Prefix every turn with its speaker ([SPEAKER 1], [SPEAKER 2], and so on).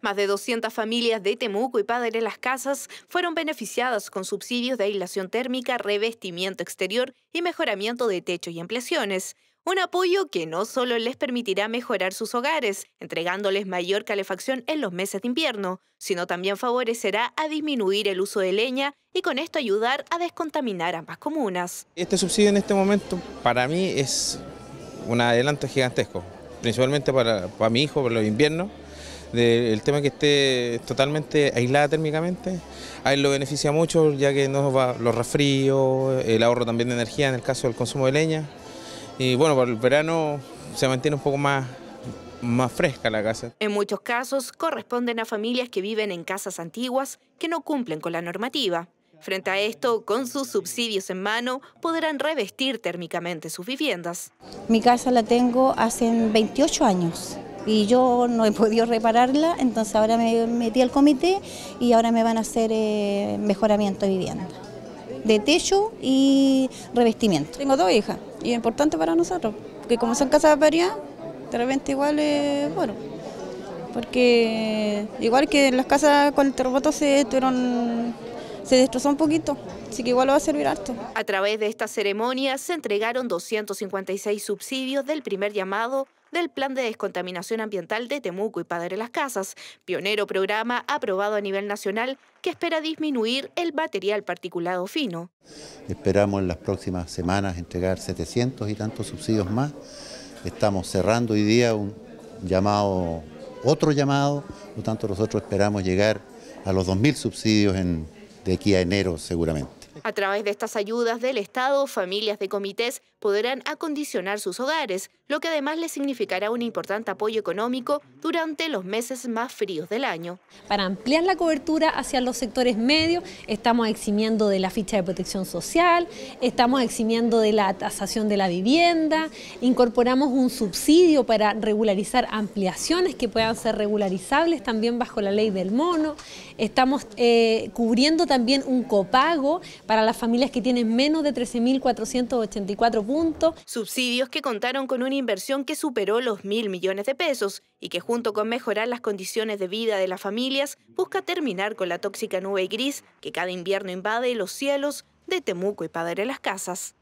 [SPEAKER 1] Más de 200 familias de Temuco y Padre Las Casas fueron beneficiadas con subsidios de aislación térmica, revestimiento exterior y mejoramiento de techos y ampliaciones. Un apoyo que no solo les permitirá mejorar sus hogares, entregándoles mayor calefacción en los meses de invierno, sino también favorecerá a disminuir el uso de leña y con esto ayudar a descontaminar ambas comunas.
[SPEAKER 2] Este subsidio en este momento para mí es un adelanto gigantesco, principalmente para, mi hijo, para los inviernos, el tema que esté totalmente aislada térmicamente, a él lo beneficia mucho ya que no va los resfríos, el ahorro también de energía en el caso del consumo de leña. Y bueno, para el verano se mantiene un poco más más fresca la casa.
[SPEAKER 1] En muchos casos corresponden a familias que viven en casas antiguas que no cumplen con la normativa. Frente a esto, con sus subsidios en mano, podrán revestir térmicamente sus viviendas.
[SPEAKER 3] Mi casa la tengo hace 28 años y yo no he podido repararla, entonces ahora me metí al comité y ahora me van a hacer eh, mejoramiento de vivienda, de techo y revestimiento. Tengo dos hijas y es importante para nosotros, porque como son casas de variedad, de repente igual, es bueno, porque igual que las casas con el terremoto se tuvieron se destrozó un poquito, así que igual va a servir harto.
[SPEAKER 1] A través de esta ceremonia se entregaron 256 subsidios del primer llamado del Plan de Descontaminación Ambiental de Temuco y Padre Las Casas, pionero programa aprobado a nivel nacional que espera disminuir el material particulado fino.
[SPEAKER 4] Esperamos en las próximas semanas entregar 700 y tantos subsidios más. Estamos cerrando hoy día un llamado, otro llamado, por lo tanto nosotros esperamos llegar a los 2.000 subsidios de aquí a enero seguramente.
[SPEAKER 1] A través de estas ayudas del Estado, familias de comités podrán acondicionar sus hogares, lo que además le significará un importante apoyo económico durante
[SPEAKER 5] los meses más fríos del año. Para ampliar la cobertura hacia los sectores medios, estamos eximiendo de la ficha de protección social, estamos eximiendo de la tasación de la vivienda, incorporamos un subsidio para regularizar ampliaciones que puedan ser regularizables también bajo la ley del mono, estamos eh, cubriendo también un copago para las familias que tienen menos de 13.484 puntos.
[SPEAKER 1] Subsidios que contaron con un inversión que superó los mil millones de pesos y que junto con mejorar las condiciones de vida de las familias busca terminar con la tóxica nube gris que cada invierno invade los cielos de Temuco y Padre de Las Casas.